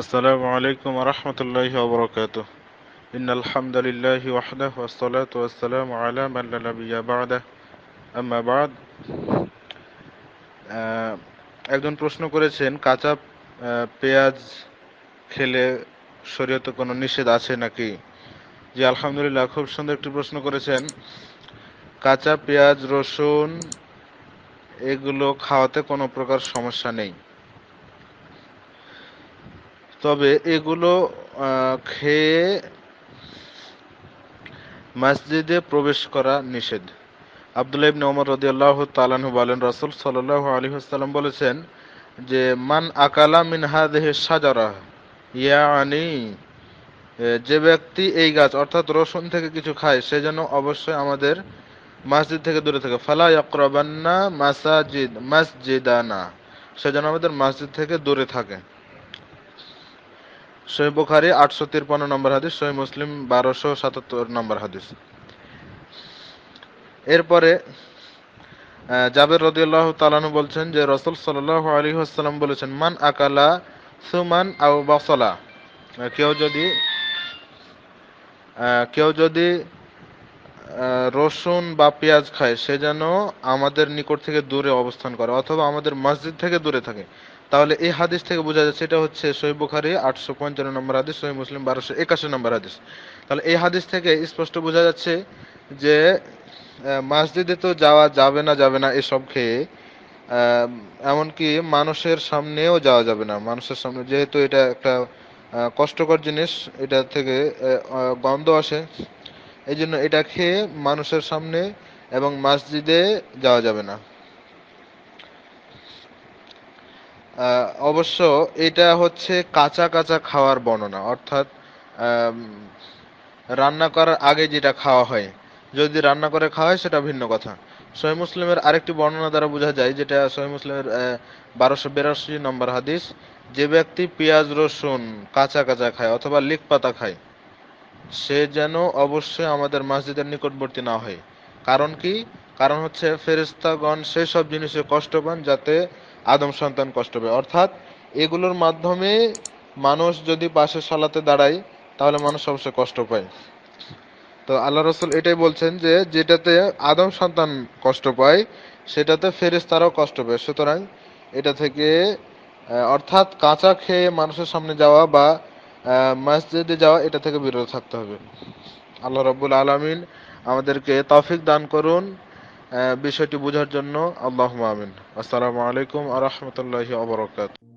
السلام عليكم ورحمة الله وبركاته إن الحمد لله وحده والصلاة والسلام على من لا نبي بعده أما بعد একজন প্রশ্ন করেছেন কাঁচা পেঁয়াজ খেলে শরীয়তে কোনো নিষেধ আছে নাকি জি আলহামদুলিল্লাহ খুব সুন্দর একটি প্রশ্ন করেছেন কাঁচা পেঁয়াজ রসুন এগুলো খাওয়াতে কোনো প্রকার সমস্যা নেই তবে এগুলো খেয়ে মসজিদে প্রবেশ করা নিষেধ আবদুল্লাহ ইবনে ওমর রদিয়াল্লাহু তালাহু বলেন রাসূল সাল্লাল্লাহু আলাইহি ওয়াসাল্লাম বলেছেন যে মান আকালা মিন হাযিহি শাজারা ইয়ানি যে ব্যক্তি এই গাছ অর্থাৎ রসুন থেকে কিছু খায় সে যেন অবশ্যই আমাদের মসজিদ থেকে দূরে থাকে ফালা ইয়াকরাবান্না মাসাজিদ মাসজিদানা সে যেন আমাদের মসজিদ থেকে দূরে থাকে সোহেব বুখারি আটশো তিরপান্ন নম্বর হাদিস সোহেব মুসলিম বারোশো সাতাত্তর নম্বর হাদিস এরপরে জাবের রদিউল্লাহ তালানু বলছেন যে রসুল সাল্লাহ আলী আসসালাম বলেছেন মান আকালা সুমান আউ বসলা কেউ যদি কেউ যদি রসুন বা পেঁয়াজ খায় সে যেন আমাদের নিকট থেকে দূরে অবস্থান করে অথবা আমাদের মসজিদ থেকে দূরে থাকে তাহলে এই হাদিস থেকে বোঝা যাচ্ছে এটা হচ্ছে সহি বুখারি আটশো পঞ্চান্ন নম্বর হাদিস সহি মুসলিম বারোশো একাশি নম্বর হাদিস তাহলে এই হাদিস থেকে স্পষ্ট বোঝা যাচ্ছে যে মসজিদে তো যাওয়া যাবে না যাবে না এসব খেয়ে এমনকি মানুষের সামনেও যাওয়া যাবে না মানুষের সামনে যেহেতু এটা একটা কষ্টকর জিনিস এটা থেকে গন্ধ আসে এই জন্য এটা খেয়ে মানুষের সামনে এবং মসজিদে যাওয়া যাবে না অবশ্য এটা হচ্ছে কাঁচা কাঁচা খাওয়ার বর্ণনা অর্থাৎ রান্না করার আগে যেটা খাওয়া হয় যদি রান্না করে খাওয়া হয় সেটা ভিন্ন কথা সহি মুসলিমের আরেকটি বর্ণনা দ্বারা বোঝা যায় যেটা সহি মুসলিমের বারোশো বিরাশি নম্বর হাদিস যে ব্যক্তি পেঁয়াজ রসুন কাঁচা কাঁচা খায় অথবা লিক পাতা খায় সে যেন অবশ্যই আমাদের মসজিদের নিকটবর্তী না হয় কারণ কি কারণ হচ্ছে ফেরিস্তাগণ সেই সব জিনিসে কষ্ট পান যাতে আদম সন্তান কষ্ট পাবে অর্থাৎ এগুলোর মাধ্যমে মানুষ যদি পাশে সালাতে দাঁড়ায় তাহলে মানুষ সবচেয়ে কষ্ট পায় তো আল্লাহ রসুল এটাই বলছেন যে যেটাতে আদম সন্তান কষ্ট পায় সেটাতে তারাও কষ্ট পায় সুতরাং এটা থেকে অর্থাৎ কাঁচা খেয়ে মানুষের সামনে যাওয়া বা মসজিদে যাওয়া এটা থেকে বিরত থাকতে হবে আল্লাহ রব্বুল আলমিন আমাদেরকে তফিক দান করুন বিষয়টি বোঝার জন্য আল্লাহ আমিন আসসালামু আলাইকুম আ রহমতুল্লাহি